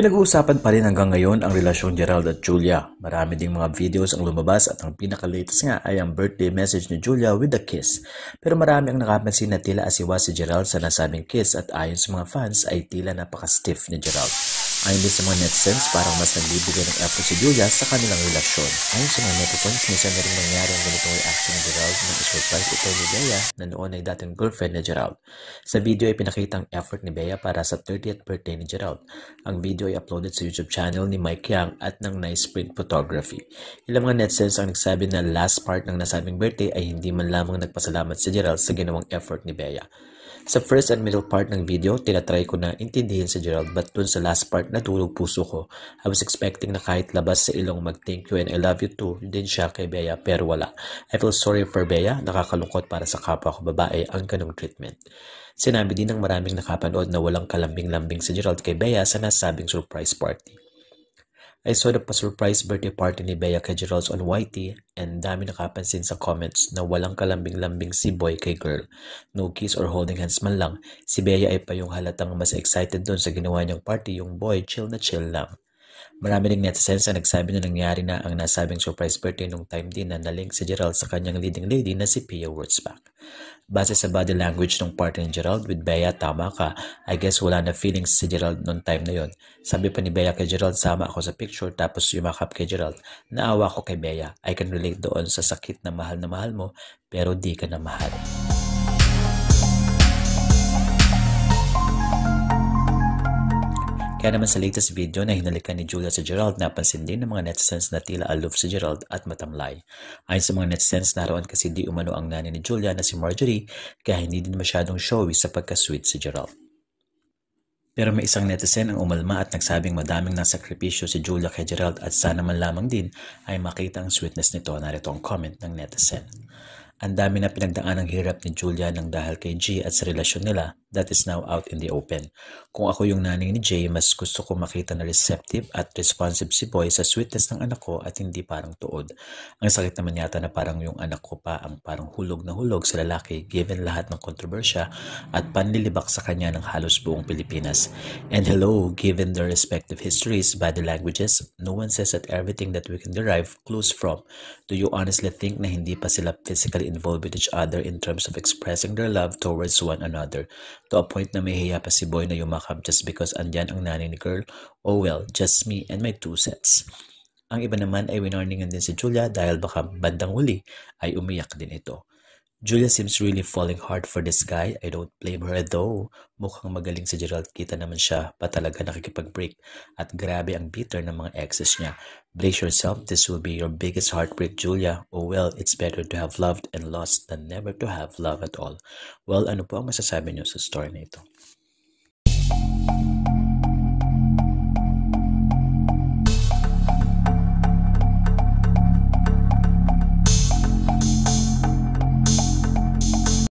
Pinag-uusapan pa rin hanggang ngayon ang relasyon Gerald at Julia. Marami ding mga videos ang lumabas at ang pinaka-latest nga ay ang birthday message ni Julia with a kiss. Pero marami ang nakapansin na tila asiwa si Gerald sa nasabing kiss at ayon sa mga fans ay tila napaka-stiff ni Gerald. Ayon din sa mga sense, parang mas nagbibigay ng effort si Julia sa kanilang relasyon. Ayon sa mga netizens, minsan na rin nangyari ang ganitong reaction ni Gerald nang isurprise ito ni Bea na noon ay dating girlfriend ni Gerald. Sa video ay pinakita ang effort ni Bea para sa 30th birthday ni Gerald. Ang video ay uploaded sa YouTube channel ni Mike Yang at ng Nice Print Photography. Ilang mga netizens ang nagsabi na last part ng nasabing birthday ay hindi man lamang nagpasalamat si Gerald sa ginawang effort ni Bea. Sa first and middle part ng video, tinatry ko na intindihin si Gerald but dun sa last part natulog puso ko. I was expecting na kahit labas sa ilong mag-thank you and I love you too din siya kay Bea pero wala. I feel sorry for Bea, nakakalungkot para sa kapwa ko babae ang ganong treatment. Sinabi din ng maraming nakapanood na walang kalambing-lambing si Gerald kay Bea sa nasabing surprise party. I saw the pa-surprise birthday party ni Bea Kejeros on YT and dami nakapansin sa comments na walang kalambing-lambing si boy kay girl. No kiss or holding hands man lang, si Bea ay pa yung halatang mas excited doon sa ginawa niyang party yung boy chill na chill lang. Marami ring netizens ang nagsabi na nangyari na ang nasabing surprise birthday nung time din na nalink si Gerald sa kanyang leading lady na si Pia Wurzbach. Base sa body language ng partner ni Gerald with Bea, tama ka. I guess wala na feelings si Gerald noong time na yon. Sabi pa ni Bea kay Gerald, sama ako sa picture tapos yumakap kay Gerald. Naawa ko kay Bea. I can relate doon sa sakit na mahal na mahal mo pero di ka na mahal. Kaya naman sa latest video na hinalikan ni Julia si Gerald, napansin din ng mga netizens na tila aloof si Gerald at matamlay. Ayon sa mga netizens, naroon kasi di umano ang nanay ni Julia na si Marjorie kaya hindi din masyadong showy sa pagkasweet si Gerald. Pero may isang netizen ang umalma at nagsabing madaming nasakripisyo si Julia kay Gerald at sana man lamang din ay makita ang sweetness nito narito ang comment ng netizen. Ang dami na pinagdaan ng hirap ni Julia nang dahil kay G at sa relasyon nila that is now out in the open. Kung ako yung naning ni Jay, mas gusto ko makita na receptive at responsive si Boy sa sweetness ng anak ko at hindi parang tuod. Ang sakit naman yata na parang yung anak ko pa ang parang hulog na hulog sa lalaki given lahat ng kontrobersya at panlilibak sa kanya ng halos buong Pilipinas. And hello, given their respective histories, by the languages, no one says that everything that we can derive clues from. Do you honestly think na hindi pa sila physically involved with each other in terms of expressing their love towards one another? to a point na mahihiya pa si boy na yumakap just because andyan ang nanay ni girl. Oh well, just me and my two sets. Ang iba naman ay winarningan din si Julia dahil baka bandang uli ay umiyak din ito. Julia seems really falling hard for this guy. I don't blame her though. Mukhang magaling si Gerald. Kita naman siya pa talaga nakikipag-break. At grabe ang bitter ng mga exes niya. Brace yourself. This will be your biggest heartbreak, Julia. Oh well, it's better to have loved and lost than never to have love at all. Well, ano po ang masasabi niyo sa story na ito?